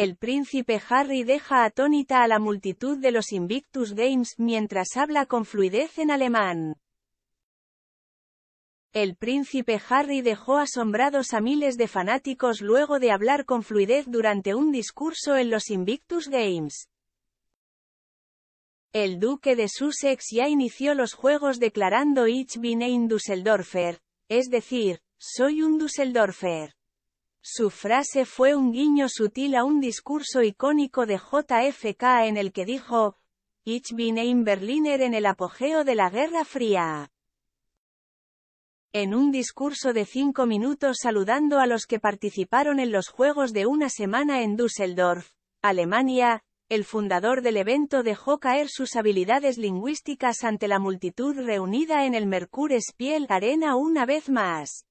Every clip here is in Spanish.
El príncipe Harry deja atónita a la multitud de los Invictus Games mientras habla con fluidez en alemán. El príncipe Harry dejó asombrados a miles de fanáticos luego de hablar con fluidez durante un discurso en los Invictus Games. El duque de Sussex ya inició los juegos declarando Ich bin ein Dusseldorfer, es decir, soy un Dusseldorfer. Su frase fue un guiño sutil a un discurso icónico de JFK en el que dijo, Ich bin ein Berliner en el apogeo de la Guerra Fría. En un discurso de cinco minutos saludando a los que participaron en los Juegos de una semana en Düsseldorf, Alemania, el fundador del evento dejó caer sus habilidades lingüísticas ante la multitud reunida en el Mercure Piel Arena una vez más.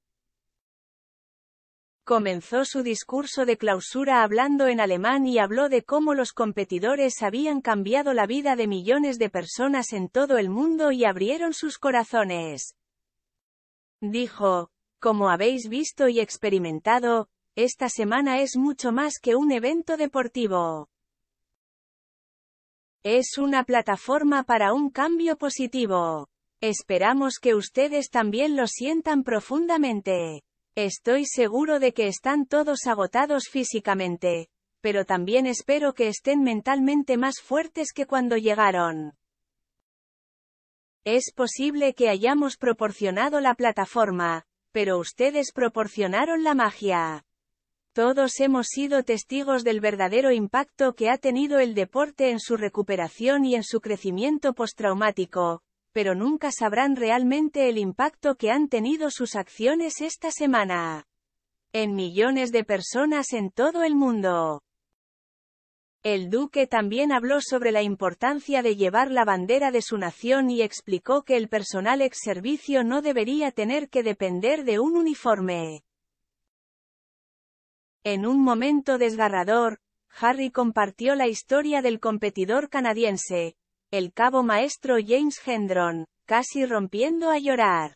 Comenzó su discurso de clausura hablando en alemán y habló de cómo los competidores habían cambiado la vida de millones de personas en todo el mundo y abrieron sus corazones. Dijo, como habéis visto y experimentado, esta semana es mucho más que un evento deportivo. Es una plataforma para un cambio positivo. Esperamos que ustedes también lo sientan profundamente. Estoy seguro de que están todos agotados físicamente, pero también espero que estén mentalmente más fuertes que cuando llegaron. Es posible que hayamos proporcionado la plataforma, pero ustedes proporcionaron la magia. Todos hemos sido testigos del verdadero impacto que ha tenido el deporte en su recuperación y en su crecimiento postraumático, pero nunca sabrán realmente el impacto que han tenido sus acciones esta semana. En millones de personas en todo el mundo. El duque también habló sobre la importancia de llevar la bandera de su nación y explicó que el personal ex servicio no debería tener que depender de un uniforme. En un momento desgarrador, Harry compartió la historia del competidor canadiense, el cabo maestro James Hendron, casi rompiendo a llorar.